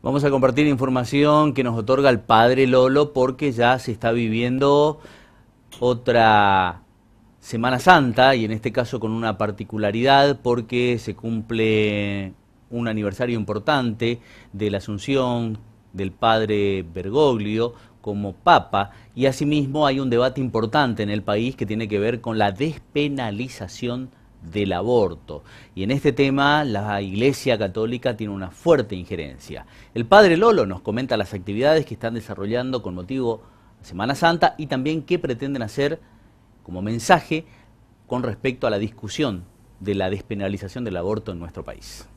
Vamos a compartir información que nos otorga el padre Lolo porque ya se está viviendo otra Semana Santa y en este caso con una particularidad porque se cumple un aniversario importante de la asunción del padre Bergoglio como papa y asimismo hay un debate importante en el país que tiene que ver con la despenalización del aborto. Y en este tema la Iglesia Católica tiene una fuerte injerencia. El Padre Lolo nos comenta las actividades que están desarrollando con motivo Semana Santa y también qué pretenden hacer como mensaje con respecto a la discusión de la despenalización del aborto en nuestro país.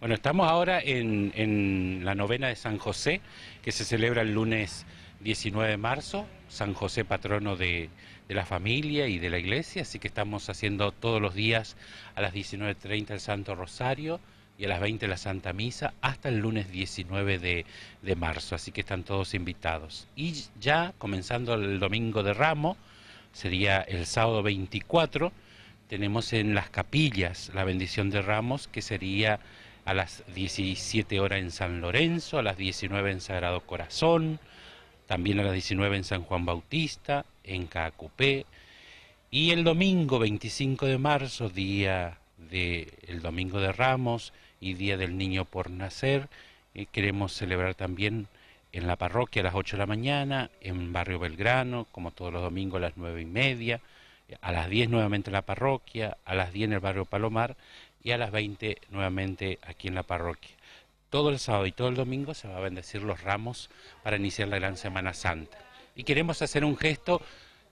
Bueno, estamos ahora en, en la novena de San José, que se celebra el lunes 19 de marzo, San José patrono de, la familia y de la iglesia, así que estamos haciendo todos los días a las 19.30 el Santo Rosario y a las 20 la Santa Misa hasta el lunes 19 de, de marzo, así que están todos invitados. Y ya comenzando el domingo de ramo, sería el sábado 24, tenemos en las capillas la bendición de ramos, que sería a las 17 horas en San Lorenzo, a las 19 en Sagrado Corazón, también a las 19 en San Juan Bautista, en Caacupé, y el domingo 25 de marzo, día del Domingo de Ramos y Día del Niño por Nacer, eh, queremos celebrar también en la parroquia a las 8 de la mañana, en Barrio Belgrano, como todos los domingos a las 9 y media, a las 10 nuevamente en la parroquia, a las 10 en el Barrio Palomar y a las 20 nuevamente aquí en la parroquia todo el sábado y todo el domingo se va a bendecir los ramos para iniciar la gran Semana Santa. Y queremos hacer un gesto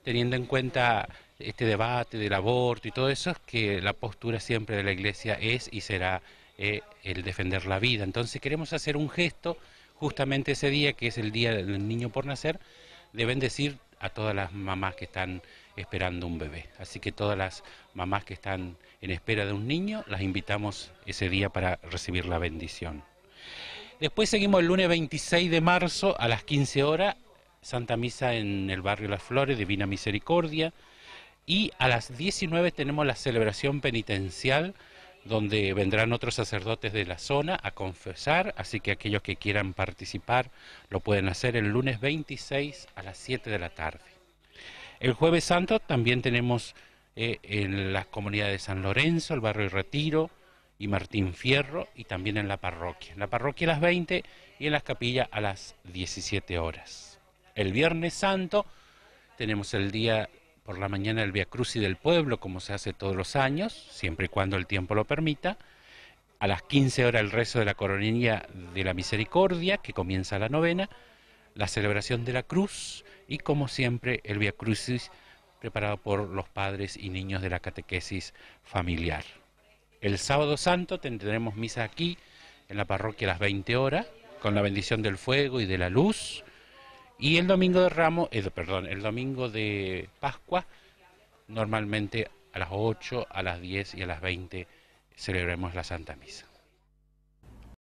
teniendo en cuenta este debate del aborto y todo eso, que la postura siempre de la Iglesia es y será eh, el defender la vida. Entonces queremos hacer un gesto justamente ese día, que es el Día del Niño por Nacer, de bendecir a todas las mamás que están esperando un bebé. Así que todas las mamás que están en espera de un niño, las invitamos ese día para recibir la bendición. Después seguimos el lunes 26 de marzo a las 15 horas, Santa Misa en el barrio Las Flores, Divina Misericordia. Y a las 19 tenemos la celebración penitencial, donde vendrán otros sacerdotes de la zona a confesar, así que aquellos que quieran participar lo pueden hacer el lunes 26 a las 7 de la tarde. El jueves santo también tenemos eh, en las comunidades de San Lorenzo, el barrio Retiro, y Martín Fierro y también en la parroquia. En la parroquia a las 20 y en las capillas a las 17 horas. El Viernes Santo tenemos el día por la mañana el Via del pueblo, como se hace todos los años, siempre y cuando el tiempo lo permita. A las 15 horas el rezo de la coronilla de la misericordia, que comienza la novena, la celebración de la cruz y como siempre el Via Crucis preparado por los padres y niños de la catequesis familiar. El sábado santo tendremos misa aquí, en la parroquia a las 20 horas, con la bendición del fuego y de la luz. Y el domingo de Ramos, eh, perdón, el domingo de Pascua, normalmente a las 8, a las 10 y a las 20 celebremos la Santa Misa.